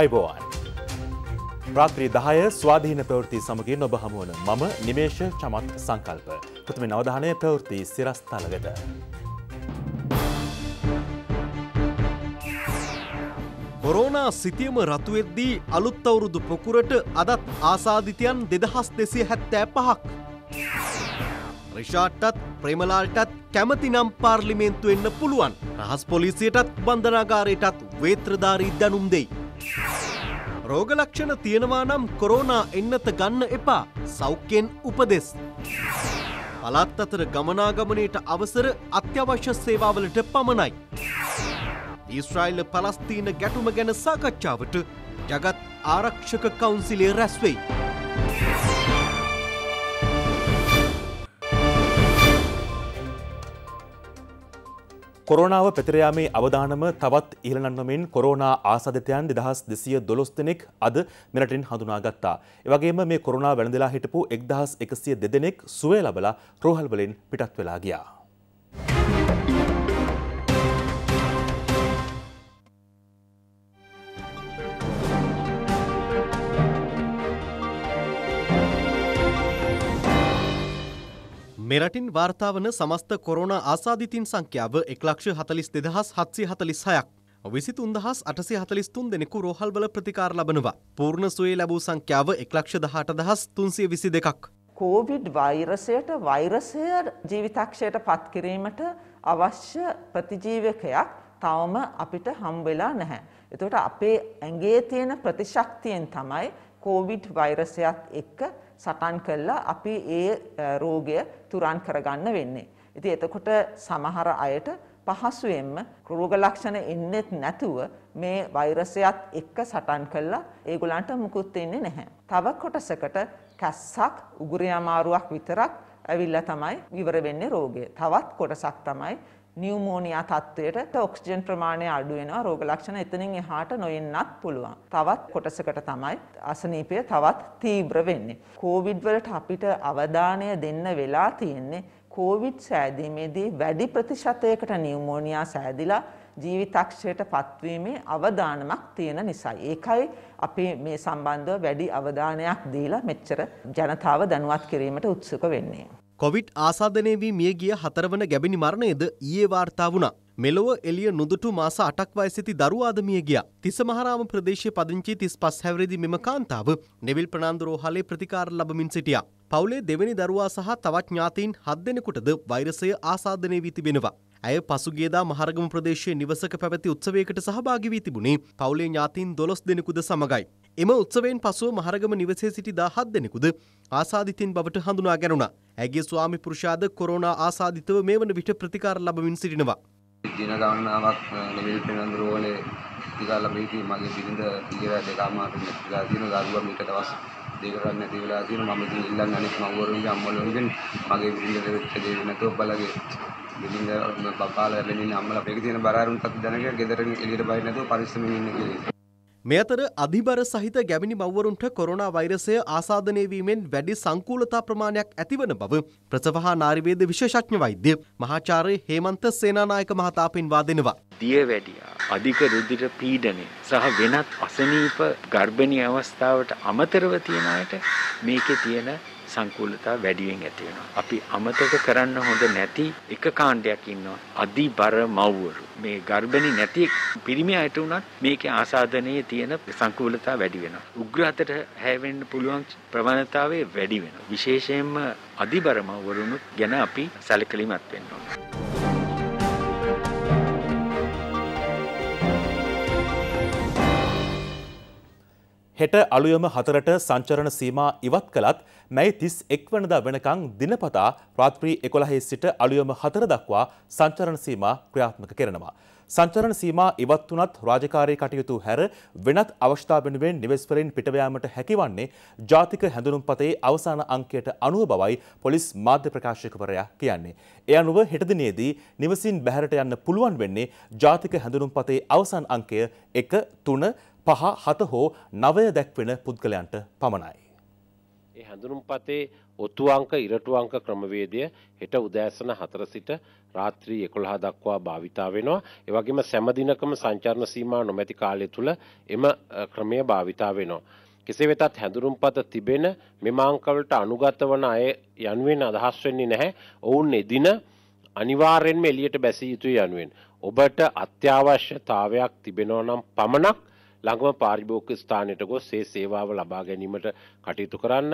අයිබෝවන්. රාත්‍රී දහය ස්වාධීන ප්‍රවෘති සමගින් ඔබ හමුවන මම නිමේෂ චමත් සංකල්ප. ප්‍රථම නවධානය ප්‍රවෘති සිරස්ථලගද. බොරෝනා සිතියම රතුවෙද්දී අලුත් අවුරුදු පොකුරට අදත් ආසාධිතයන් දෙදහස් දෙසිය හැත්තෑ පහක්. රිෂාට්ටත් ප්‍රේමලාල්ටත් කැමති නම් පාර්ලිමේන්තු එන්න පුළුවන් රහස් පොලිසියටත් බන්ධනාගාරයටත් වේත්‍රධාරී දැනුම් දෙයි. රෝගලක්ෂණ තියෙනවා නම් කොරෝනා එන්නත ගන්න එපා සෞඛ්‍යෙන් උපදෙස්. පළත් අතර ගමනාගමනයට අවසර අත්‍යවශ්‍ය සේවාවලට පමණයි. ඊස්රායිල් පලස්තීන ගැටුම ගැන සාකච්ඡාවට ජගත් ආරක්ෂක කවුන්සිලේ රැස්වෙයි. කොරෝනාව පෙතරයාමේ අවධානම තවත් ඉහළනන්නමෙන් කොරෝනා ආසධතයන් දෙදහස් දෙසිය දොළොස් දෙනෙක් අද මෙරටින් හඳුනාගත්තා. එවගේම මේ කොරුණා වැළඳලා හිටපු එක්දහස් එකසිය දෙදෙනෙක් සුවය ලබලා රෝහල්වලින් පිටත් වෙලා ගියා. මෙරටින් වාර්තාාවන සමස්ත කොරෝණ ආසාධිතින් සංඛ්‍යාව එක්ලක්ෂ හතලිස් දෙදහස් හත්සි හතලිස් හයක්. විසිතුන්දහස් අටසි හතලිස්තුන් දෙනෙකු රෝහල්වල ප්‍රතිකාර ලබනවා. පූර්ණ සුවේ ලැබූ සංඛ්‍යාව එක්ලක්ෂ දහට දහස් තුන්සිය විසි දෙකක්. කෝවිඩ් වෛරසයට වෛරසය ජීවිතක්ෂයට පත්කිරීමට අවශ්‍ය ප්‍රතිජීවකයක් තවම අපිට හම්බවෙලා නැහැ. එතට අපේ ඇගේ තියෙන ප්‍රතිශක්තියෙන් තමයි කෝවිඩ් වෛරසයත් එක්ක සටන් කළා අපි ඒ රෝගය තුරන් කරගන්න වෙන්නේ. ඉතින් එතකොට සමහර අයට පහසුවෙන්ම රෝග ලක්ෂණ එන්නේත් නැතුව මේ වෛරසයත් එක්ක සටන් කළා ඒගොල්ලන්ට මුකුත් වෙන්නේ නැහැ. තව කොටසකට කැස්සක්, උගුරේ අමාරුවක් විතරක් ඇවිල්ලා තමයි විවර වෙන්නේ රෝගය. තවත් කොටසක් තමයි නියුමෝනියා තත්ත්වයට ඔක්සිජන් ප්‍රමාණය අඩු වෙනවා රෝග ලක්ෂණ එතනින් එහාට නොයෙන්නත් පුළුවන්. තවත් කොටසකට තමයි අසනීපය තවත් තීව්‍ර වෙන්නේ. කොවිඩ් වලට අපිට අවධානය දෙන්න වෙලා තියෙන්නේ කොවිඩ් සෑදීමේදී වැඩි ප්‍රතිශතයකට නියුමෝනියා සෑදිලා ජීවිතක්ෂයට පත්වීමේ අවධානමක් තියෙන නිසා. ඒකයි අපි මේ සම්බන්ධව වැඩි අවධානයක් දීලා මෙච්චර ජනතාව දැනුවත් කිරීමට උත්සුක වෙන්නේ. කොවිඩ් ආසාධනය වී මිය ගිය හතරවන ගැබිනි මරණයද ඊයේ වාර්තා වුණා. මෙලොව එළිය නුදුටු මාස 8ක් වයසේති දරුවාද මිය ගියා. තිස්සමහරාම ප්‍රදේශයේ පදිංචි 35 හැවිරිදි මෙම කාන්තාව නෙවිල් ප්‍රනාන්දු රෝහලේ ප්‍රතිකාර ලබමින් සිටියා. පවුලේ දෙවැනි දරුවා සහ තවත් ඥාතීන් 7 දෙනෙකුටද වෛරසය ආසාදනය වී තිබෙනවා. ඇය පසුගේදා මහරගම ප්‍රදේශයේ නිවසක පැවැති උත්සවයකට සහභාගී වී තිබුණේ පවුලේ ඥාතීන් 12 දෙනෙකුද සමගයි. එම උත්සවයෙන් පසුව මහරගම නිවසේ සිටි 17 දෙනෙකුද ආසාදිතින් බවට හඳුනා ගැනුණා. ඇගේ ස්වාමි පුරුෂයාද කොරෝනා ආසාදිතව මේ වන විට ප්‍රතිකාර ලබමින් සිටිනවා. දින ගණනාවක් ලෙවල් පෙනඳුර වලේ ප්‍රතිකාර ලැබී මගේ බිරිඳ ඊයර දෙකමාරට ප්‍රතිකාර දින දරුවා මීට දවස් දෙකක් නැති වෙලා තියෙනවා. මම ඉතින් ඉල්ලන්නේ අනිත් මව්වරුන්ගේ අම්මලුන්ගෙන් මගේ බිරිඳ දෙවිච්ච දෙවි නැතුව බලගේ බිරිඳ බබාලා ලැබෙන්නේ අම්මලා මේක තියෙන බරාරුන්ටත් දැනගෙන ගෙදරින් එළියට බහින්න නැතුව පරිස්සමෙන් ඉන්න කියලා. මේ අතර අධිබර සහිත ගැමිණි මව්වරුන්ට කොරෝනා වෛරසය ආසාදනය වීමෙන් වැඩි සංකූලතා ප්‍රමාණයක් ඇතිවන බව ප්‍රසව හා නාරිවේද විශේෂඥ වෛද්‍ය මහාචාර්ය හේමන්ත සේනානායක මහතා පෙන්වා දෙනවා. දියවැඩියා අධික රුධිර පීඩනය සහ වෙනත් අසනීප ගර්භණී අවස්ථාවට අමතරව තියෙන අයට මේකේ තියෙන සංකූලතාව වැඩියෙන් ඇති වෙනවා. අපි අමතක කරන්න හොඳ නැති එක කාණ්ඩයක් ඉන්නවා. අදිබර මව්වරු. මේ ගර්භණි නැති පිරිමි අයට උනත් මේකේ ආසාදනයේ තියෙන සංකූලතාව වැඩි වෙනවා. උග්‍රහතට හැවෙන්න පුළුවන් ප්‍රවණතාවය වැඩි වෙනවා. විශේෂයෙන්ම අදිබර මව්වරුනුත් ගැන අපි සැලකිලිමත් වෙන්න ඕනේ. හෙට අලුයම හතරට සංචරණ සීමා ඉවත් කළත් මැයි තිස් එක්වනදා වෙනකං දිනපතා ප්‍රාත්්‍රී එකොළහේ සිට අලුයම හතර දක්වා සංචරණ සීමා ක්‍රියාත්මක කරනවා. සංචරණ සීමා ඉවත් වනත් රාජකාරය කටයුතු හැර වෙනත් අවස්ථා වෙනුවෙන් නිවෙස්වරින් පිටවයාමට හැකිවන්නේ ජාතික හැඳුනුම්පතේ අවසාන අංකයට අනුව බවයි පොලිස් මාධ්‍ය ප්‍රකාශකවරයා කියන්නේ. එය අනුව හෙටදිනේදී නිවසින් බැහැරට යන්න පුළුවන් වෙන්නේ ජාතික හැඳුනුම්පතේ අවසන් අංකය එක තුන පහ හත හෝ නවය දැක්වෙන පුද්ගලයන්ට පමණයි. ඒ හැඳුනුම් පතේ ඔතු අංක ඉරටු අංක ක්‍රමවේදය හෙට උදෑසන හතර සිට රාත්‍රී එකොළහා දක්වා භාවිතා වෙනවා. එවගේම සැමදිනකම සංචාරණ සීමා නොමැති කාලය තුළ එම ක්‍රමය භාවිතා වෙනවා. කෙසේ වෙතත් හැඳුරුම් පත තිබෙන මෙමාංකවලට අනුගත වන අය යනුවෙන් අදහස් වෙන්නේ නැහැ. ඔවුන් එදින අනිවාර්යෙන්ම එලියට බැසිය යුතුයි යනුවෙන්. ඔබට අත්‍යවශ්‍යතාවයක් තිබෙනවා නම් පමණක් ළඟම පාරිභෝක ස්ථානයට ගොස් ඒ සේවාව ලබා ගැනීමට කටයුතු කරන්න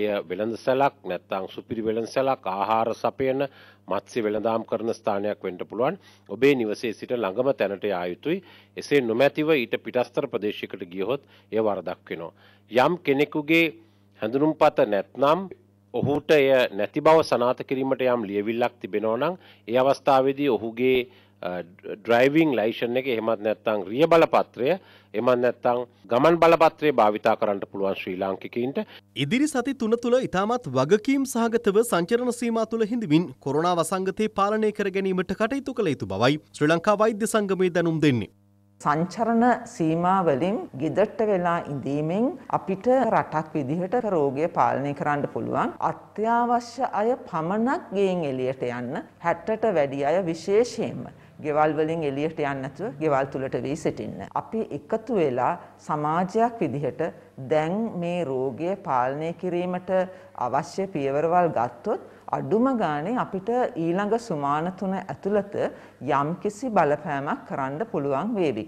එය වෙළඳ සැලක් නැත්තං සුපිරි වෙළඳ සැලක් ආහාර සපයන මත්සි වෙළඳම් කරන ස්ථානයක් වෙන්ට පුළුවන් ඔබේ නිවසේ සිට ළඟම තැනට ආයුතුයි එසේ නොමැතිව ඊට පිටස්තර ප්‍රදේශයකට ගියහොත් ඒ වරදක් වෙනවා. යම් කෙනෙකුගේ හැඳුනුම් පත නැත්නම් ඔහුට එය නැති බව සනාත කිරීමට යම් ලියවිල්ලක් තිබෙනවනම් ඒ අවස්ථාවේදී ඔහුගේ ඩ්‍රයිවිං ලයිෂන් එක එහෙමත් නැත්තං රිය බලපත්‍රය එමන් නැත්තං ගමන් බලපත්‍රය භාවිතා කරන්න පුළුවන් ශ්‍රී ලාංකිකයින්ට ඉදිරි සති තුන තුළ ඉතාමත් වගකීම් සහගතව සංචරණ සීමා තුළ හිඳමින් කොරනා වසංගතය පාලනය කර ගැනීමට කටයුතු කළ යුතු බවයි ශ්‍රී ලංකා වෛද්‍ය සංගමය දැනුම් දෙන්නේ. සංචරණ සීමාවලින් ගෙදට්ට වෙලා ඉඳීමෙන් අපිට රටක් විදිහට රෝගය පාලනය කරන්න පුළුවන්. අත්‍යවශ්‍ය අය පමණක් ගේන් එලියට යන්න හැට්ටට වැඩි අය විශේෂයෙන්ම. ගෙවල් වලින් එළියට යන්න නැතුව ගෙවල් තුලට වී සිටින්න. අපි එකතු වෙලා සමාජයක් විදිහට දැන් මේ රෝගය පාලනය කිරීමට අවශ්‍ය පියවරවල් ගත්තොත් අඩුම ගානේ අපිට ඊළඟ සුමාන තුන ඇතුළත යම්කිසි බලපෑමක් කරන්න පුළුවන් වේවි.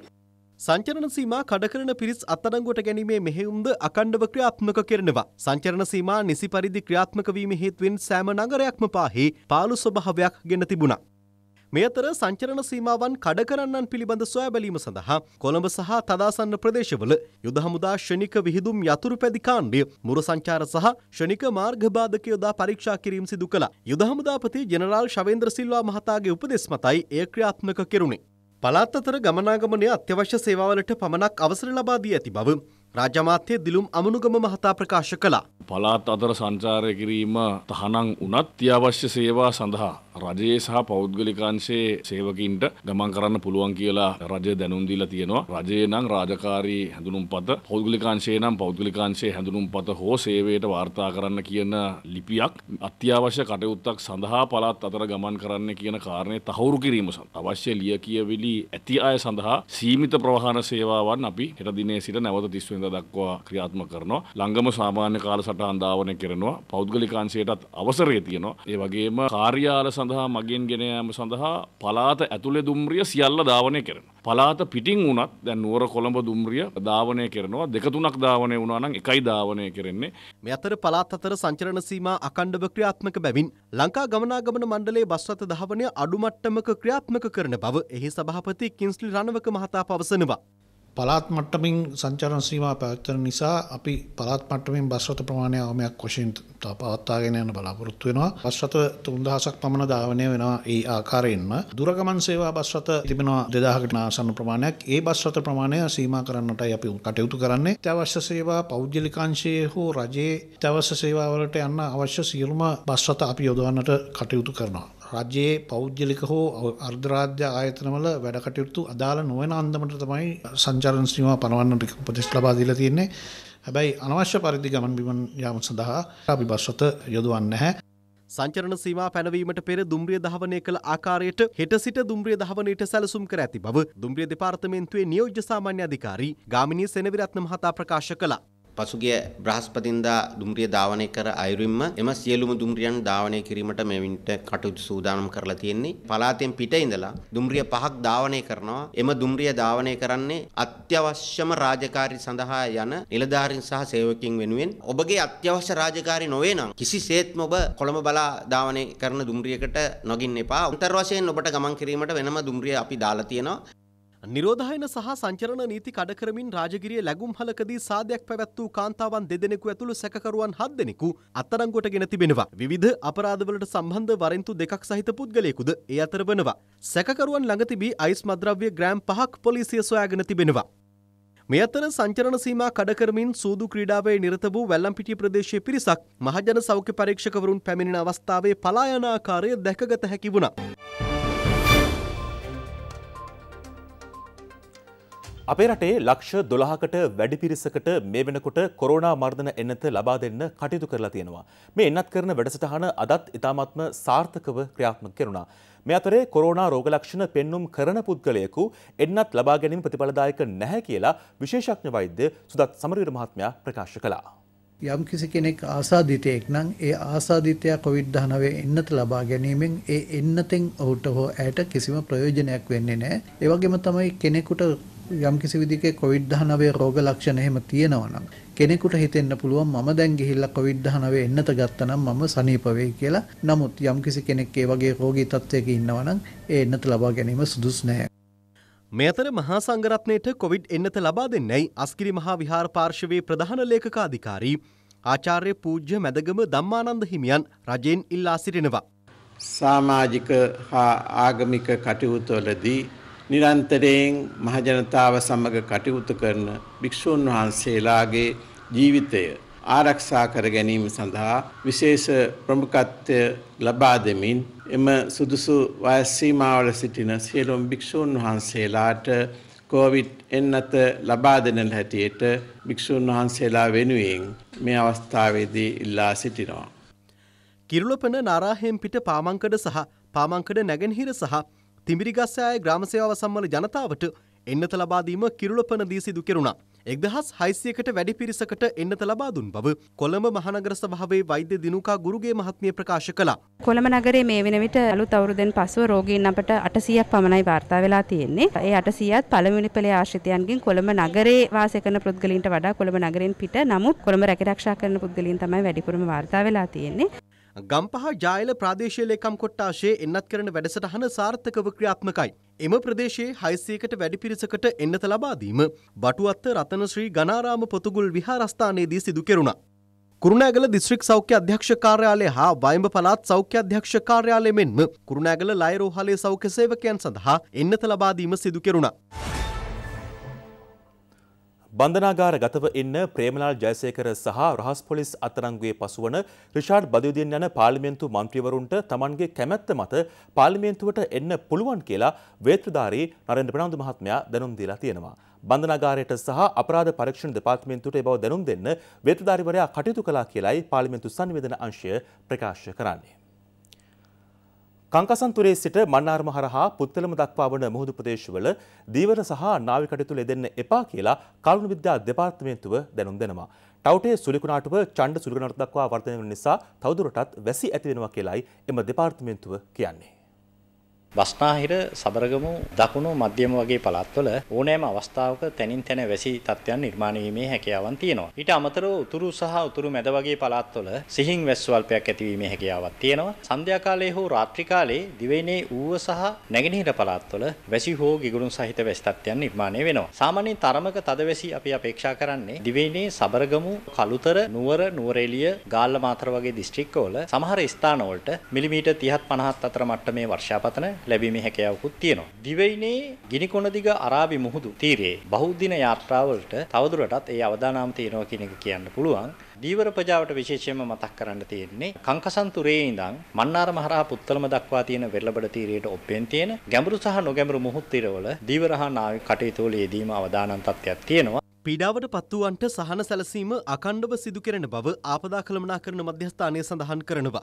සංචරණ සීමා කඩකරන පිරිස් අත්අඩංගුවට ගැනීමේ මෙහෙයුම්ද අකණ්ඩව ක්‍රියාත්මක කරනවා. සංචරණ සීමා නිසි පරිදි ක්‍රියාත්මක වීම හේතුවෙන් සෑම නගරයක්ම පාහි පාළු ස්වභාවයක් ගෙන තිබුණා. මේ අතර සංචරණ සීමාවන් කඩ කරන්නන් පිළිබඳ සොයා බැලීම සඳහා කොළඹ සහ තදාසන්න ප්‍රදේශවල යුද හමුදා ශනික විහිදුම් යතුරු පැදි කාණ්ඩය මුර සංචාර සහ ශනික මාර්ග බාධක යොදා පරීක්ෂා කිරීම සිදු කළා. යුද හමුදාපති ජෙනරාල් ශවේන්ද්‍ර සිල්වා මහතාගේ උපදෙස් මතයි එය ක්‍රියාත්මක කෙරුණේ. පළාත් අතර ගමනාගමනය අත්‍යවශ්‍ය සේවාවලට පමණක් අවසර ලබා දී ඇති බව රාජ්‍යමාත්‍ය දිලුම් අමනුගම මහතා ප්‍රකාශ කළා. පළාත් අතර සංචාරය කිරීම තහනම් උනත් අවශ්‍ය සේවා සඳහා රජයේ සහ පෞද්ගලිකාංශයේ සේවකින්ට ගමන් කරන්න පුළුවන් කියලා රජය දැනුම් දීලා තියෙනවා. රජයේ නම් රාජකාරී හැඳුනුම්පත, පෞද්ගලිකාංශයේ නම් පෞද්ගලිකාංශයේ හැඳුනුම්පත හෝ සේවයට වාර්තා කරන්න කියන ලිපියක් අත්‍යවශ්‍ය කටයුත්තක් සඳහා පළාත් අතර ගමන් කරන්න කියන කාරණේ තහවුරු කිරීම අවශ්‍ය ලියකියවිලි ඇති අය සඳහා සීමිත ප්‍රවාහන සේවාවන් අපි හෙට දිනේ සිට නැවත 30 වෙනිද දක්වා ක්‍රියාත්ම කරනවා. ලංගම සාමාන්‍ය කාලසටහන් ධාවනය කරනවා. පෞද්ගලිකාංශයටත් අවසරය තියෙනවා. ඒ වගේම කාර්යාල සඳහා මගෙන් ගෙන යාම සඳහා පළාත ඇතුලේ දුම්රිය සියල්ල ධාවනය කරනවා. පළාත පිටින් වුණත් දැන් නුවර කොළඹ දුම්රිය ධාවනය කරනවා. දෙක තුනක් ධාවනය වුණා නම් එකයි ධාවනය කරන්නේ. මේ අතර පළාත් අතර සංචරණ සීමා අඛණ්ඩව ක්‍රියාත්මක බැවින් ලංකා ගමනාගමන මණ්ඩලයේ බස් රථ ධාවනය අඩු මට්ටමක ක්‍රියාත්මක කරන බව එහි සභාපති කින්ස්ලි රණවක මහතා පවසනවා. පළාත් මට්ටමින් සංචාරණ සීමා පැවැත්වෙන නිසා අපි පළාත් මට්ටමින් බස් රථ ප්‍රමාණය අවමයක් වශයෙන් පවත්වාගෙන යන බලාපොරොත්තු වෙනවා. බස් රථ 3000ක් පමණ ධාවනය වෙනවා ඒ ආකාරයෙන්ම. දුරගමන් සේවා බස් රථ තිබෙනවා 2000කට ආසන්න ප්‍රමාණයක්. ඒ බස් රථ ප්‍රමාණය සීමා කරන්නටයි අපි කටයුතු කරන්නේ. අවශ්‍ය සේවා පෞද්ගලිකාංශයේ හෝ රජයේ අවශ්‍ය සේවා වලට යන්න අවශ්‍ය සියලුම බස් රථ අපි යොදවන්නට කටයුතු කරනවා. රජයේ පෞද්ගලික හෝ අර්ධරාජ්‍ය ආයතනවල වැඩ කටයුතු අදාළ නොවන අන්දමට තමයි සංචාරණ සීමා පනවන්නට උපදෙස් ලබා දීලා තියෙන්නේ. හැබැයි අනවශ්‍ය පරිදි ගමන් බිමන් යාම සඳහා අපි බස් රථ යොදවන්නේ නැහැ. සංචරණ සීමා පැනවීමට පෙර දුම්රිය දහවනය කළ ආකාරයට හෙට සිට දුම්රිය දහවනයට සැලසුම් කර ඇති බව දුම්රිය දෙපාර්තමේන්තුවේ නියෝජ්‍ය සාමාන්‍ය අධිකාරී ගාමිණී සෙනවිරත්න මහතා ප්‍රකාශ කළා. පසුගිය බ්‍රහස්පතින්දා දුම්රිය ධාවනය කර අයුරින්ම එම සියලුම දුම්රියන් ධාවනය කිරීමට මේ වින්ට කටයුතු සූදානම් කරලා තියෙන්නේ. පළාතෙන් පිට ඉඳලා දුම්රිය පහක් ධාවනය කරනවා. එම දුම්රිය ධාවනය කරන්නේ අත්‍යවශ්‍යම රාජකාරී සඳහා යන නිලධාරීන් සහ සේවකින් වෙනුවෙන්. ඔබගේ අත්‍යවශ්‍ය රාජකාරී නොවේ නම් කිසිසේත්ම ඔබ කොළඹ බලා ධාවනය කරන දුම්රියකට නොගින්න එපා. උන්තර වශයෙන් ඔබට ගමන් කිරීමට වෙනම දුම්රිය අපි දාලා තියෙනවා. නිරෝධායන සහ සංචරණ නීති කඩකරමින් රාජගිරිය ලැගුම් හලකදී සාධයක් පැවැත් වූ කාන්තාවන් දෙදෙනෙකු ඇතුළු සැකකරුවන් හත් දෙනෙකු අත්අඩංගුවටගෙන තිබෙනවා. විවිධ අපරාධවලට සම්බන්ධ වරෙන්තු දෙකක් සහිත පුද්ගලයෙකුද ඒ අතර වනවා. සැකකරුවන් ළඟ තිබී අයිස් මද්‍රව්‍ය ග්‍රෑම් පහක් පොලිසිය සොයාගෙන තිබෙනවා. මේ අතර සංචරණ සීමා කඩකරමින් සූදු ක්‍රීඩාවේ නිරත වූ වැල්ලම්පිටිය ප්‍රදේශයේ පිරිසක් මහජන සෞඛ්‍ය පරීක්ෂකවරුන් පැමිණෙන අවස්ථාවේ පලා යන ආකාරය දැකගත හැකි වුණා. අපේ රටේ ලක්ෂ දොළහකට වැඩි පිරිසකට මේ වෙනකොට කොරෝනා මර්ධන එන්නත ලබා දෙන්න කටයුතු කරලා තියෙනවා. මේ එන්නත් කරන වැඩසටහන අදත් ඉතාමත්ම සාර්ථකව ක්‍රියාත්මක කෙරුණා. මේ අතරේ කොරෝනා රෝග ලක්ෂණ පෙන්눔 කරන පුද්ගලයෙකු එන්නත් ලබා ගැනීම ප්‍රතිඵලදායක නැහැ කියලා විශේෂඥ වෛද්‍ය සුදත් සමරවීර මහත්මයා ප්‍රකාශ කළා. යම් කිසි කෙනෙක් ආසාදිතයෙක් නම් ඒ ආසාදිතයා කොවිඩ්-19 එන්නත ලබා ගැනීමෙන් ඒ එන්නතෙන් ඔහුට හෝ ඇයට කිසිම ප්‍රයෝජනයක් වෙන්නේ නැහැ. ඒ වගේම තමයි කෙනෙකුට යම් කිසි විදිහකේ COVID-19 රෝග ලක්ෂණ එහෙම තියෙනවා නම් කෙනෙකුට හිතෙන්න පුළුවන් මම දැන් ගිහිල්ලා COVID-19 එන්නත ගත්තනම් මම සනීප වෙයි කියලා. නමුත් යම් කිසි කෙනෙක් ඒ වගේ රෝගී තත්ත්වයක ඉන්නවා නම් ඒ එන්නත ලබා ගැනීම සුදුසු නෑ. මේ අතර මහා සංඝරත්නයට COVID එන්නත ලබා දෙන්නයි අස්කිරි මහා විහාර පාර්ශවයේ ප්‍රධාන ලේකකාධිකාරී ආචාර්ය පූජ්‍ය මැදගම ධම්මානන්ද හිමියන් රජෙන් ඉල්ලා සිටිනවා. සමාජික හා ආගමික කටයුතුවලදී නිරන්තරයෙන් මහජනතාව සමග කටයුතු කරන භික්ෂූන් වහන්සේලාගේ ජීවිතය ආරක්ෂා කර ගැනීම සඳහා විශේෂ ප්‍රමුඛත්වය ලබා දෙමින් එම සුදුසු වයස් සීමාවල සිටින සියලුම භික්ෂූන් වහන්සේලාට කෝවිඩ් එන්නත ලබා දෙන හැටියට භික්ෂූන් වහන්සේලා වෙනුවෙන් මේ අවස්ථාවේදී ඉල්ලා සිටිනවා. කිරුලපන නාරාහෙම්පිට පාමංකඩ සහ පාමංකඩ නැගෙනහිර සහ තිමිරිගස්සෑය ග්‍රාමසේවාව සම්මල ජනතාවට එන්නත ලබාදීම කිරුළපන දී සිදු කෙරුණා. එක්දහස් හයිසියකට වැඩි පිරිසකට එන්නත ලබා දුන් බව කොළඹ මහනගර සභාවේ වෛද්‍ය දිනුකා ගුරුගේ මහත්මිය ප්‍රකාශ කළා. කොළඹ නගරයේ මේ වෙන විට අලුත් අවුරුද්දෙන් පසුව රෝගීන් අපට 800ක් පමණයි වාර්තා වෙලා තියෙන්නේ. ඒ 800ත් පළමුවෙනි පෙළේ ආශ්‍රිතයන්ගෙන් කොළඹ නගරයේ වාසය කරන පුද්ගලයින්ට වඩා කොළඹ නගරෙන් පිට නමුත් කොළඹ රැකී ආරක්ෂා කරන පුද්ගලයින් තමයි වැඩිපුරම වාර්තා වෙලා තියෙන්නේ. ගම්පහ ජායල ප්‍රාදේශය ලේකම් කොට්ටාශයේ එන්නත් කරන වැඩසටහන සාර්ථකව ක්‍රියාත්මකයි. එම ප්‍රදේශයේ හයිසයකට වැඩි පිරිසකට එන්නත ලබාදීම බටුවත්ත රතනශ්‍රී ගනාරාම පොතුගුල් විහාරස්ථානයේදී සිදු කෙරුණා. කුරුණෑගල දිස්ත්‍රික් සෞඛ්‍ය අධ්‍යක්ෂ කාර්යාලය හා වයඹ පළාත් සෞඛ්‍ය අධ්‍යක්ෂ කාර්යාලය මෙන්ම කුරුණෑගල ලයරෝහලේ සෞඛ්‍ය සේවකයන් සඳහා එන්නත ලබාදීම සිදු කෙරුණා. බන්ධනාගාර ගතව එන්න ප්‍රේමලාල් ජයසේකර සහ රහස් පොලිස් අත්තරංගුවේ පසුවන රිෂාඩ් බදවිදියන් යන පාර්ලිමේන්තු මන්ත්‍රීවරුන්ට තමන්ගේ කැමැත්ත මත පාර්ලිමේන්තුවට එන්න පුළුවන් කියලා වේත්‍රධාරී නරෙන්ද්‍ර ප්‍රනාන්දු මහත්මයා දැනුම් දීලා තියෙනවා. බන්ධනාගාරයට සහ අපරාධ පරීක්ෂණ දෙපාර්තමේන්තුවට ඒ බව දැනුම් දෙන්න වේත්‍රධාරීවරයා කටයුතු කළා කියලයි පාර්ලිමේන්තු සංවේදන අංශය ප්‍රකාශ කරන්නේ. කංකසන්තුරේ සිට මන්නාර්ම හරහා පුත්තලම දක්වා වන මුහුදු ප්‍රදේශවල දීවර සහ නාවි කටයුතු ලෙදෙන්න එපා කියලා කරුණු විද්‍යා දෙපාර්තමේන්තුව දැනුම් දෙනවා. ටවුටේ සුලිකුණාටුව චණ්ඩ සුලිකුණාට දක්වා වර්ධනය වන නිසා තවදුරටත් වැසි ඇති වෙනවා කියලායි එම දෙපාර්තමේන්තුව කියන්නේ. බස්නාහිර සබරගමු දකුණු මධ්‍යම වගේ පළාත්වල ඕනෑම අවස්ථාවක තැනින් තැන වැසි තත්ත්වයන් නිර්මාණය වීමේ හැකියාවන් තියෙනවා. ඊට අමතරව උතුරු සහ උතුරු මැද වගේ පළාත්වල සිහින් වැස් ස්වල්පයක් ඇතිවීමේ හැකියාවක් තියෙනවා. සන්ධ්‍යා කාලයේ හෝ රාත්‍රී කාලයේ දිවයිනේ ඌව සහ නැගෙනහිර පළාත්වල වැසි හෝ ගිගුරුන් සහිත වැස් තත්ත්වයන් නිර්මාණය වෙනවා. සාමාන්‍යයෙන් තරමක තද වැසි අපි අපේක්ෂා කරන්නේ දිවයිනේ සබරගමු කළුතර නුවර නුවරඑළිය ගාල්ල මාතර වගේ දිස්ත්‍රික්කවල සමහර ස්ථානවලට මිලිමීටර් 30ත් 50ත් අතර මට්ටමේ වර්ෂාපතන ලැබීමේ හැකියාවකුත් තියෙනවා. දිවයිනේ ගිනිකොන දිග අරාබි මුහුදු තීරයේ බහුදින යාත්‍රාවලට තවදුරටත් ඒ අවදානම් තියෙනවා කියන එක කියන්න පුළුවන්. දීවර ප්‍රජාවට විශේෂයෙන්ම මතක් කරන්න තියෙන්නේ කංකසන්තුරේ ඉඳන් මන්නාර මහරහ පුත්තලම දක්වා තියෙන වෙරළබඩ තීරයට ඔප්පෙන් තියෙන ගැඹුරු සහ නොගැඹුරු මුහුත් තීරවල දීවර හා නාවික කටයුතු වල යෙදීම අවදානම් තත්ත්වයක් තියෙනවා. පීඩාවට පත්වුවන්ට සහන සැලසීම අකණ්ඩව සිදු කරන බව ආපදා කළමනා කරන මධ්‍යස්ථානය සඳහන් කරනවා.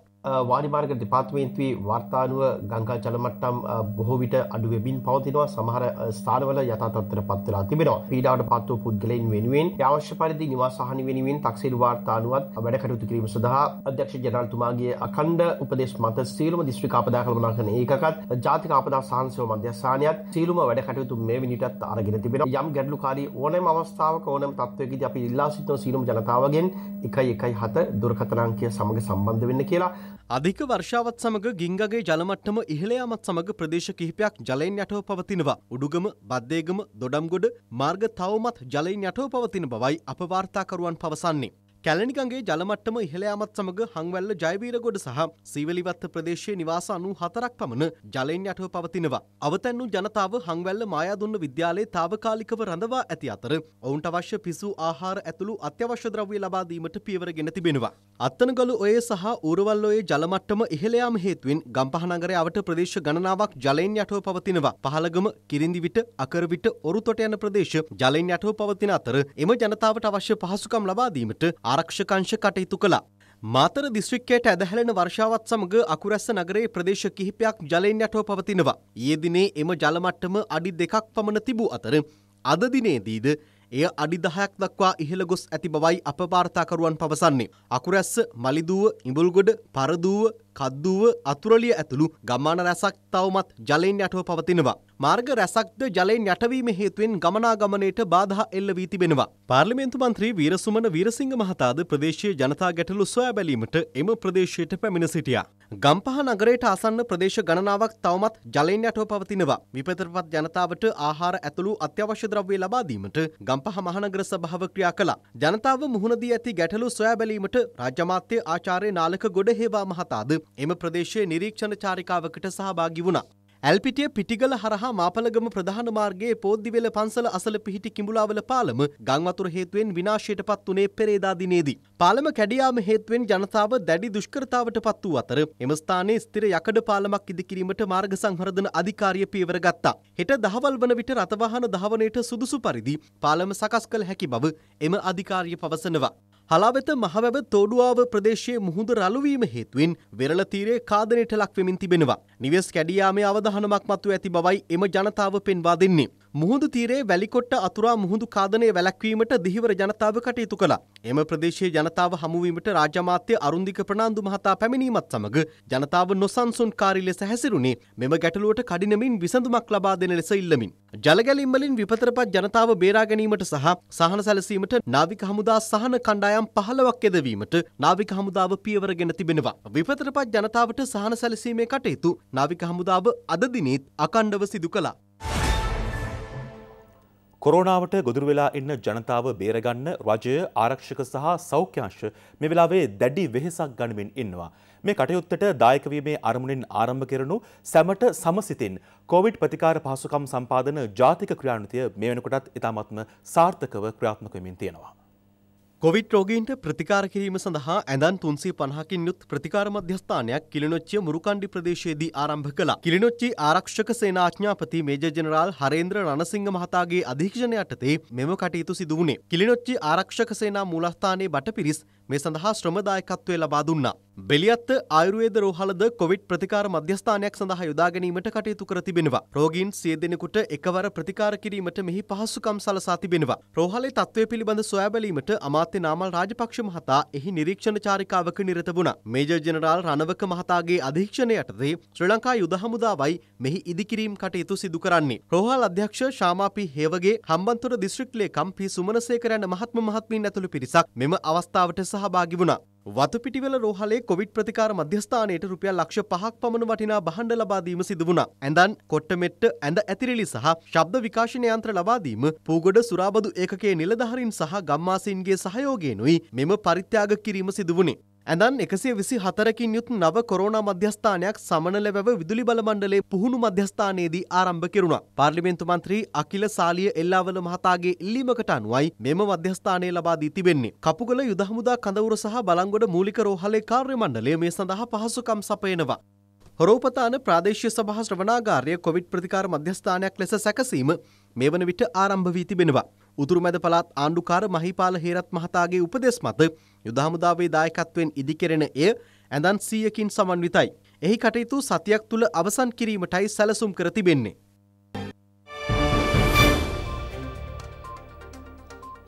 වානිමාර්ග දෙපාත්මේන්තුවේ වාර්තානුව ගංකා ජලමට්ටම් බොහෝ විට අඩුවෙමින් පවතිනවා සමහර ස්ථානවල යථාතත්ත්වයට පත් වෙලා තිබෙනවා. පීඩාවට පත් වූ පුද්ගලයන් වෙනුවෙන් අවශ්‍ය පරිදි නිවාස හානි වෙනුවෙන් තක්සේරු වාර්තානුවත් වැඩ කටයුතු කිරීම සඳහා අධ්‍යක්ෂ ජනරාල්තුමාගේ අඛණ්ඩ උපදෙස් මත සියලුම දිස්ත්‍රික් ආපදා කළමනා කරන ඒකකත් ජාතික ආපදා සාහන සේවා මධ්‍යස්ථානයත් සියලුම වැඩ කටයුතු මේ විනිටත් අරගෙන තිබෙනවා. යම් ගැටලුකාරී ඕනෑම අවස්ථාවක් ජනතාව ඕනම් තත්වයකද අපි ඉල්ලා සිතන සීලුම් ජනතාවගෙන් එකයි එකයි හත දුරකතනාංකය සමඟ සම්බන්ධ වෙන්න කියලා. අධික වර්ෂාවත් සමඟ ගිංගගේ ජලමට්ටම ඉහළයාමත් සමඟ ප්‍රදේශ කිහිපයක් ජලයෙන් යටව පවතිනවා. උඩුගම බද්දේගම දොඩම්ගොඩ මාර්ග තවමත් ජලයෙන් යටව පවතින බවයි අපවාර්තාකරුවන් පවසන්නේ. කැලණිකගේ ජලමට්ටම ඉහළ යාමත් සමග හංවැල්ල ජයවීරගොඩ සහ සීවලිවත්ත ප්‍රදේශයේ නිවාස 94ක් පමණ ජලයෙන් යටව පවතිනවා. අවතැන්නු ජනතාව හංවැල්ල මායාදුන්න විද්‍යාලයේ తాවකාලිකව රඳවා ඇති අතර ඔවුන්ට අවශ්‍ය පිසු ආහාර ඇතුළු අත්‍යවශ්‍ය ද්‍රව්‍ය ලබා දීමට පියවරගෙන තිබෙනවා. අත්තනගලු ඔයේ සහ ඌරවල් ඔයේ ජලමට්ටම ඉහළ යාම හේතුවෙන් ගම්පහ නගරය අවට ප්‍රදේශ ගණනාවක් ජලයෙන් යටව පවතිනවා. පහළගම කිරිඳිවිට අකරවිට ඔරුතොට යන ප්‍රදේශ ජලයෙන් යටව පවතින අතර එම ජනතාවට අවශ්‍ය පහසුකම් ලබා දීමට ආරක්ෂකංශ කටයුතු කළා. මාතර දිස්ත්‍රික්කයට ඇදහැළෙන වර්ෂාවත් සමග අකුරැස්ස නගරයේ ප්‍රදේශ කිහිපයක් ජලයෙන් යටව පවතිනවා. ඊයේ දිනේ එම ජල මට්ටම අඩි දෙකක් පමණ තිබූ අතර අද දිනේදීද එය අඩි 10ක් දක්වා ඉහළ ගොස් ඇති බවයි අප වාර්තාකරුවන් පවසන්නේ. අකුරැස්ස, මලිදුව, ඉඹුල්ගොඩ, පරදුව, කද්දුව, අතුරලිය ඇතුළු ගම්මාන රැසක් තවමත් ජලයෙන් යටව පවතිනවා. මාර්ග රැසක්ද ජලයෙන් යටවීම හේතුවෙන් ගමනාගමනයට බාධා එල්ල වී තිබෙනවා. පාර්ලිමේන්තු මන්ත්‍රී වීරසුමන වීරසිංහ මහතාද ප්‍රදේශීය ජනතා ගැටලු සොයා බැලීමට එම ප්‍රදේශයට පැමිණ සිටියා. ගම්පහ නගරයට ආසන්න ප්‍රදේශ ගණනාවක් තවමත් ජලයෙන් යටව පවතිනවා. විපතරපත් ජනතාවට ආහාර ඇතුළු අත්‍යවශ්‍ය ද්‍රව්‍ය ලබා දීමට ගම්පහ මහනගර සභාව ක්‍රියා කළා. ජනතාව මුහුණ දී ඇති ගැටලු සොයා බැලීමට රාජ්‍යමාත්‍ය ආචාර්ය නාලක ගොඩහේවා මහතාද එම ප්‍රදේශයේ නිරීක්ෂණ චාරිකාවකට සහභාගී වුණා. ඇල්පිටිය පිටිගල හරහා මාපලගම ප්‍රධාන මාර්ගයේ පෝද්දිවෙල පන්සල අසල පිහිටි කිඹුලාවල පාලම ගංවතුර හේතුවෙන් විනාශයට පත් වුණේ පෙරේදා දිනේදී. පාලම කැඩියාම හේතුවෙන් ජනතාව දැඩි දුෂ්කරතාවට පත් වූ අතර එම ස්ථානයේ ස්ථිර යකඩ පාලමක් ඉදිකිරීමට මාර්ග සංහරදන අධිකාරිය පියවර ගත්තා. හෙට දහවල් වන විට රථවාහන ධාවනයට සුදුසු පරිදි පාලම සකස් කළ හැකි බව එම අධිකාරිය පවසනවා. හලාවෙත මහවැව තෝඩුවාව ප්‍රදේශයේ මුහුද රළුවීම හේතුවෙන් වෙරළ තීරයේ කාදනයට ලක් වෙමින් තිබෙනවා. නිවෙස් කැඩියාමේ අවධානමක් මතුව ඇති බවයි එම ජනතාව පෙන්වා දෙන්නේ. මුහුදු තීරයේ වැලිකොට්ට අතුරා මුහුදු කාදනය වැළැක්වීමට දිහිවර ජනතාව කටයුතු කළා. එම ප්‍රදේශයේ ජනතාව හමුවීමට රාජ්‍යමාත්‍ය අරුන්දික ප්‍රනාන්දු මහතා පැමිණීමත් සමග ජනතාව නොසන්සුන්කාරී ලෙස හැසිරුණේ මෙම ගැටලුවට කඩිනමින් විසඳුමක් ලබා දෙන ලෙස ඉල්ලමින්. ජලගැලීම් වලින් විපතරපත් ජනතාව බේරා ගැනීමට සහ සහන සැලසීමට නාවික හමුදා සහන කණ්ඩායම් 15ක් යෙදවීමට නාවික හමුදාව පියවරගෙන තිබෙනවා. විපතරපත් ජනතාවට සහන සැලසීමේ කටයුතු නාවික හමුදාව අද දිනෙත් අකණ්ඩව සිදු කළා. කොරෝනාවට ගොදුරු වෙලා ඉන්න ජනතාව බේරගන්න රජය ආරක්ෂක සහ සෞඛ්‍යංශ මේ වෙලාවේ දැඩි වෙහෙසක් ගනිමින් ඉන්නවා. මේ කටයුත්තට දායක වීමේ අරමුණින් ආරම්භ කෙරෙනු සැමට සමසිතින් කොවිඩ් ප්‍රතිකාර පහසුකම් සම්පාදන ජාතික ක්‍රියානුතිය මේ වෙනකොටත් ඉතාමත්ම සාර්ථකව ක්‍රියාත්මක වෙමින් තියෙනවා. කොවිඩ් රෝගීන්ට ප්‍රතිකාර කිරීම සඳහා ඇඳන් 350කින් යුත් ප්‍රතිකාර මධ්‍යස්ථානයක් කිලිනොච්චිය මුරුකණ්ඩි ප්‍රදේශයේදී ආරම්භ කළා. කිලිනොච්චි ආරක්ෂක සේනාඥාපති මේජර් ජෙනරාල් හරේන්ද්‍ර රණසිංහ මහතාගේ අධීක්ෂණය යටතේ මෙම කටයුතු සිදු වුණේ. කිලිනොච්චි ආරක්ෂක සේනා මූලස්ථානයේ බටපිරිස් මේ සඳහා ශ්‍රමදායකත්වය ලබා දුන්නා. බෙලියත්ත ආයුර්වේද රෝහලද කොවිඩ් ප්‍රතිකාර මධ්‍යස්ථානයක් සඳහා යොදා ගැනීමට කටයුතු කර තිබෙනවා. රෝගීන් සිය දෙනෙකුට එකවර ප්‍රතිකාර කිරීමට මෙහි පහසුකම් සලසා තිබෙනවා. රෝහලේ තත්ත්වය පිළිබඳ සොයා බැලීමට අමාත්‍ය නාමල් රාජපක්ෂ මහතා එහි නිරීක්ෂණ චාරිකාවක නිරත වුණා. මේජර් ජෙනරාල් රණවක මහතාගේ අධීක්ෂණය යටතේ ශ්‍රී ලංකා යුද හමුදාවයි මෙහි ඉදිකිරීම් කටයුතු සිදු කරන්නේ. රෝහල් අධ්‍යක්ෂ ශාමාපි හේවගේ හම්බන්තොට දිස්ත්‍රික් ලේකම් පි සුමනසේකරයන් මහත්ම මහත්මීන් ඇතුළු පිරිසක් මෙම අවස්ථාවට සහ සහභාගි වුණා. වතුපිටිවල රෝහලේ කොවිඩ් ප්‍රතිකාර මධ්‍යස්ථානයට රුපියල් ලක්ෂ 5ක් පමණ වටිනා භාණ්ඩ ලබා දීම සිදු වුණා. ඇඳන්, කොට්ටමෙට්ට, ඇඳ ඇතිරිලි සහ ශබ්ද විකාශන යන්ත්‍ර ලබා දීම පූගොඩ සුරාබදු ඒකකයේ නිලධාරීන් සහ ගම්මාසීන්ගේ සහයෝගයෙනුයි මෙම පරිත්‍යාග කිරීම සිදු වුණේ. ඇඳන් එකසේ විසි හතරකින් යුත් නව කොරෝනා මධ්‍යස්ථානයක් සමනල වැව විදුලි බලමණ්ඩලේ පුහුණු මධ්‍යස්ථානයේදී ආරම්භ කෙරුණා. පාර්ලිමේන්තු මන්ත්‍රී අකිල සාලිය එල්ලාවල මහතාගේ ඉල්ලීමකට අනුවයි මෙම මධ්‍යස්ථානය ලබා දී තිබෙන්නේ. කපුගල යුද හමුදා කඳවුර සහ බලංගොඩ මූලික රෝහලේ කාර්ය මණ්ඩලය මේ සඳහා පහසුකම් සපයනවා. හොරෝපතාන ප්‍රාදේශීය සභා ශ්‍රවණාගාරය කොවිඩ් ප්‍රතිකාර මධ්‍යස්ථානයක් ලෙස සැකසීම මේ වන විට ආරම්භ වී තිබෙනවා. උතුරුමැද පළාත් ආණ්ඩුකාර මහිපාල හේරත් මහතාගේ උපදෙස් මත යුද හමුදාවේ දායකත්වයෙන් ඉදිකෙරෙන එය ඇඳන් 100කින් සමන්විතයි. එහි කටයුතු සතියක් තුල අවසන් කිරීමටයි සැලසුම් කර තිබෙන්නේ.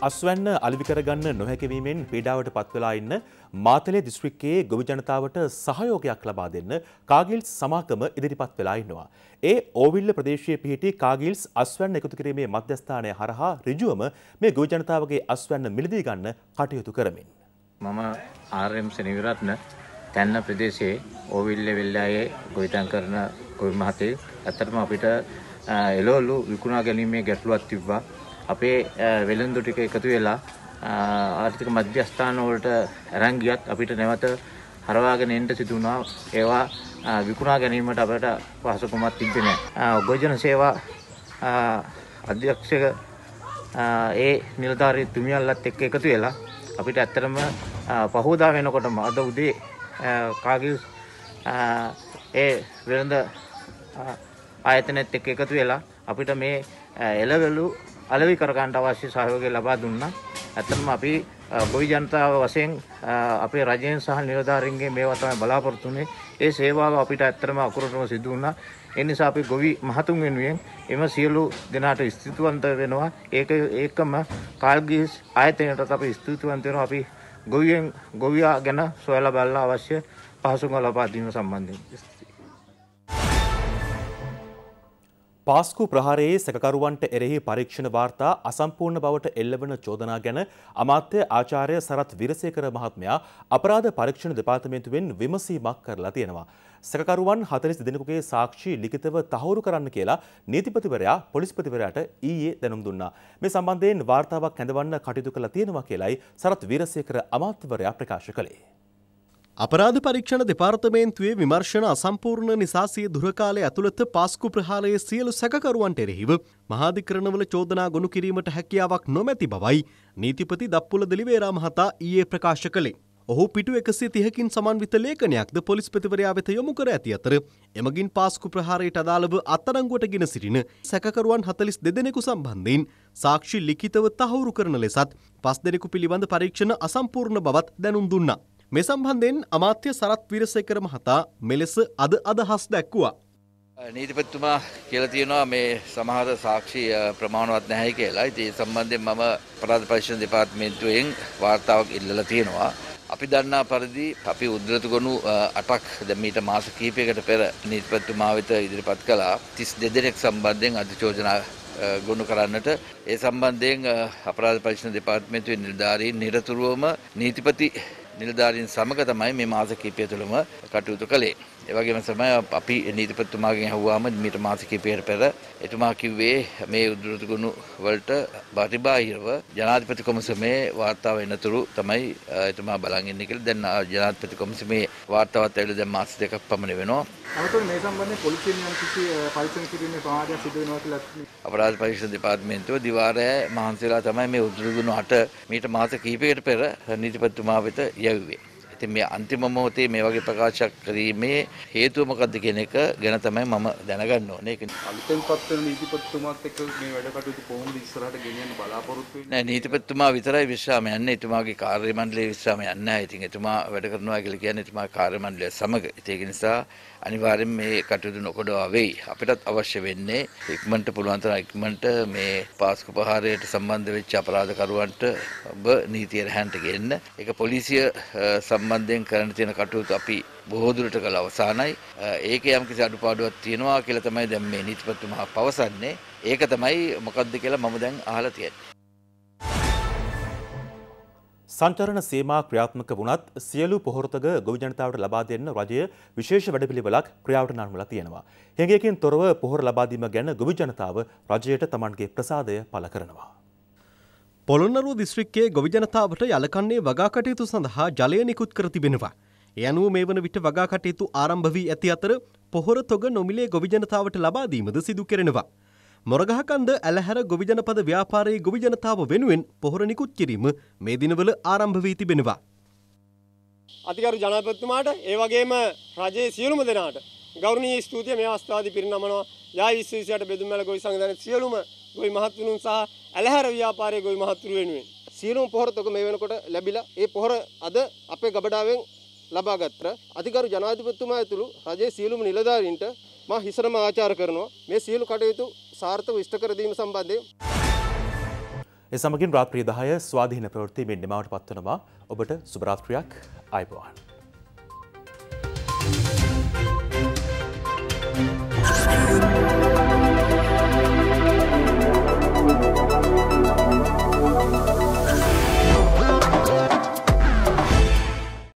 අස්වැන්න අලවි කරගන්න නොහැකිවීමෙන් පීඩාවට පත්වලා ඉන්න මාතලේ දිස්ත්‍රික්කයේ ගොවි ජනතාවට සහයෝගයක් ලබා දෙන්න කාගිල්ස් සමාකම ඉදිරිපත් වෙලා ඉන්නවා. ඒ ඕවිල්ල ප්‍රදේශයේ පිහිටි කාගිල්ස් අස්වැන්න එකතු කිරීමේ මධ්‍යස්ථානය හරහා ඍජුවම මේ ගොවි ජනතාවගේ අස්වැන්න මිලදී ගන්න කටයුතු කරමින් මම ආර්යම් සෙනවිරත්න තැන්න ප්‍රදේශයේ ඕවිල්ල වෙල්ලායේ ගොවිතැන් කරන ගොවි මහතේ ඇත්තටම අපිට එළවලු විකුණා ගැනීමේ ගැටලුවක් තිබ්බා. අපේ වෙළඳු ටික එකතු වෙලා ආර්ථික මධ්‍යස්ථාන වලට අරන් ගියත් අපිට නැවත හරවාගෙන එන්න සිදු වුණා. ඒවා විකුණා ගැනීමට අපට පහසුකමක් තිබ්බේ නැහැ. ගොජන සේවා අධ්‍යක්ෂක ඒ නිලධාරී තුමියල්ලත් එක්ක එකතු වෙලා අපිට ඇත්තටම පහෝදා වෙනකොටම අද උදේ කාගිල් ඒ වෙළඳ ආයතනෙත් එක් එකතු වෙලා අපිට මේ එළවලු අලවි කරගන්න අවශ්‍ය සහයෝගය ලබා දුන්නා. ඇත්තටම අපි ගොවි ජනතාව වශයෙන් අපේ රජයෙන් සහ නිලධාරීන්ගේ මේවා තමයි බලාපොරොත්තු වෙන්නේ. ඒ සේවාව අපිට ඇත්තටම අකුරටම සිදු වුණා. ඒ නිසා අපි ගොවි මහතුන් වෙනුවෙන් එම සියලු දෙනාට ස්තුතිවන්ත වෙනවා. ඒක ඒකම කාල්ගිස් ආයතනයටත් අපි ස්තුතිවන්ත වෙනවා. අපි ගොවියෙන් ගොවියා ගැන සොයලා බැලලා අවශ්‍ය පහසුකම් ලබා දීම සම්බන්ධයෙන් පාස්කු ප්‍රහාරයේ සැකකරුවන්ට එරෙහි පරීක්ෂණ වාර්තා අසම්පූර්ණ බවට එල්ලවන චෝදනා ගැන අමාත්‍ය ආචාර්ය සරත් විරසේකර මහත්මයා අපරාධ පරීක්ෂණ දෙපාර්තමේන්තුවෙන් විමසීමක් කරලා තියෙනවා. සැකකරුවන් 40 දෙනෙකුගේ සාක්ෂි ලිඛිතව තහවුරු කරන්න කියලා නීතිපතිවරයා පොලිස්පතිවරයාට ඊයේ දැනුම් දුන්නා. මේ සම්බන්ධයෙන් වාර්තාවක් හැඳවන්න කටයුතු කළා තියෙනවා කියලයි සරත් විරසේකර අමාත්‍යවරයා ප්‍රකාශ කළේ. අපරාධ පරීක්ෂණ දෙපාර්තමේන්තුවේ විමර්ශන අසම්පූර්ණ නිසා සිය දුරකාලය ඇතුළත පාස්කු ප්‍රහාරයේ සියලු සැකකරුවන්ට එරෙහිව මහාධිකරණවල චෝදනා ගොනු කිරීමට හැකියාවක් නොමැති බවයි නීතිපති දප්පුල දෙලිවේරා මහතා ඊයේ ප්‍රකාශ කළේ. ඔහු පිටු එකසේ තිහකින් සමන්විත ලේඛනයක්ද පොලිස් ප්‍රතිවරයා වෙත යොමු කර ඇති අතර එමගින් පාස්කු ප්‍රහාරයට අදාළව අත්අඩංගුවට ගෙන සිටින සැකකරුවන් හතලිස් දෙදෙනෙකු සම්බන්ධයෙන් සාක්ෂි ලිඛිතව තහවුරු කරන ලෙසත් පස් දෙනෙකු පිළිබඳ පරීක්ෂණ අසම්පූර්ණ බවත් දැනුම් දුන්නා. මේ සම්බන්ධයෙන් අමාත්‍ය සරත් වීරසේකර මහතා මෙලෙස අද අදහස් දැක්වුවා. නීතිපතිතුමා කියලා තියෙනවා මේ සමහර සාක්ෂි ප්‍රමාණවත් නැහැ කියලා. ඉතින් ඒ සම්බන්ධයෙන් මම අපරාධ පරීක්ෂණ දෙපාර්තමේන්තුවෙන් වාර්තාවක් ඉල්ලලා තියෙනවා. අපි දන්නා පරිදි අපි උද්දෘත ගොනු අටක් දැන් මීට මාස කිහිපයකට පෙර නීතිපතිතුමා වෙත ඉදිරිපත් කළා. 32 දෙනෙක් සම්බන්ධයෙන් අධිචෝදනා ගොුණු කරන්නට ඒ සම්බන්ධයෙන් අපරාධ පරික්ෂණ දෙපාර්තමේන්තුවේ නිලධාරීන් නිරතුරුවම නීතිපති නිලධාරීන් සමග තමයි මේ මාස කිහිපය තුළම කටයුතු කළේ. ඒ වගේම තමයි අපි නීතිපතිතුමාගෙන් අහුවාම මීට මාස කිහිපයකට පෙර එතුමා කිව්වේ මේ උද්දෘතගුණ වලට බාහිරව ජනාධිපති කොමිසමේ වාර්තාව එනතුරු තමයි එතුමා බලන් ඉන්නේ කියලා. දැන් ජනාධිපති කොමිසමේ වාර්තාවත් ඇවිල්ලා දැන් මාස දෙකක් පමණ වෙනවා. අමතර මේ සම්බන්ධයෙන් පොලිසියෙන් යම් කිසි පරීක්ෂණ කිරීමේ ප්‍රමාණයක් සිදු වෙනවා කියලා අපරාධ පරීක්ෂණ දෙපාර්තමේන්තුව දිවාරයේ මහන්සියලා තමයි මේ උද්දෘතගුණ 8 මීට මාස කිහිපයකට පෙර නීතිපතිතුමා වෙත යැව්වේ. ඉතින් මේ අන්තිම මොහොතේ මේ වගේ ප්‍රකාශයක් කිරීමේ හේතුව මොකද්ද කියන එක ගැන තමයි මම දැනගන්න ඕනේ. ඒක අලුතෙන් පත් වෙන නීතිපතිතුමාත් එක්ක මේ වැඩ කටයුතු කොහොමද ඉස්සරහට ගෙනියන්න බලාපොරොත්තු වෙන්නේ? නෑ නීතිපතිතුමා විතරයි විශ්‍රාම යන්නේ. එතුමාගේ කාර්ය මණ්ඩලයේ විශ්‍රාම යන්නේ නැහැ. ඉතින් එතුමා වැඩ කරනවා කියලා කියන්නේ එතුමා කාර්ය මණ්ඩලය සමග. ඒක නිසා අනිවාර්යෙන් මේ කටයුතු නොකඩවා වෙයි. අපිටත් අවශ්‍ය වෙන්නේ ඉක්මනට පුළුවන් තරම් ඉක්මනට මේ පාස්කු ප්‍රහාරයට සම්බන්ධ වෙච්ච අපරාධකරුවන්ට ඔබ නීතිය රැහැන්ට ගෙන්න. ඒක පොලිසිය සම්බන්ධයෙන් කරන්න තියෙන කටයුතු අපි බොහෝ දුරට කළ අවසానයි. ඒක යම්කිසි අඩුපාඩුවක් තියෙනවා කියලා තමයි දැන් මේ නීතිපතිතුමා පවසන්නේ. ඒක තමයි මොකද්ද කියලා මම දැන් අහලා තියෙන්නේ. සංචරණ සීමා ක්‍රියාත්මක වුණත් සියලු පොහොරතක ගොවිජනතාවට ලබා දෙන්න රජය විශේෂ වැඩපිළිවෙලක් ක්‍රියාවට නංවලා තියෙනවා. හැඟයකින් තොරව පොහොර ලබා දීම ගැන ගොවිජනතාව රජයට තමන්ගේ ප්‍රසාදය පළ කරනවා. පොළොන්නරුව දිස්ත්‍රික්කයේ ගොවිජනතාවට යලකන්නේ වගා කටයුතු සඳහා ජලය නිකුත් කර තිබෙනවා. ඒ අනුව මේ වන විට වගා කටයුතු ආරම්භ වී ඇති අතර පොහොර තොග නොමිලේ ගොවිජනතාවට ලබා දීමද සිදු කෙරෙනවා. මොරගහකන්ද ඇලහැර ගොවිජනපද ව්‍යාපාරයේ ගොවිජනතාව වෙනුවෙන් පොහොර නිකුත් කිරීම මේ දිනවල ආරම්භ වී තිබෙනවා. අතිකරු ජනාධිපතිතුමාට ඒ වගේම රජයේ සියලුම දෙනාට ගෞරවනීය ස්තුතිය මේ අවස්ථාවේදී පිරිනමනවා. ජය විශ්වවිද්‍යාලයට බෙදුම්මැල ගොවි සංවිධානයේ සියලුම ගොවි මහත්තුරුන් සහ ඇලහැර ව්‍යාපාරයේ ගොවි මහත්තුරු වෙනුවෙන් සියලුම පොහොර තොග මේ වෙනකොට ලැබිලා ඒ පොහොර අද අපේ ගබඩාවෙන් ලබා ගත්තා. අතිකරු ජනාධිපතිතුමා ඇතුළු රජයේ සියලුම නිලධාරීන්ට මා හිසරම ආචාර කරනවා. මේ සියලු කටයුතු සාර්ථක විෂ්ට කර දීම සම්බන්ධයෙන්. ඒ සමගින් රාත්‍රී 10 ස්වාධීන ප්‍රවෘත්ති මෙන්න නිමවට පත්වනවා. ඔබට සුබ රාත්‍රියක් ආයුබෝවන්. thank you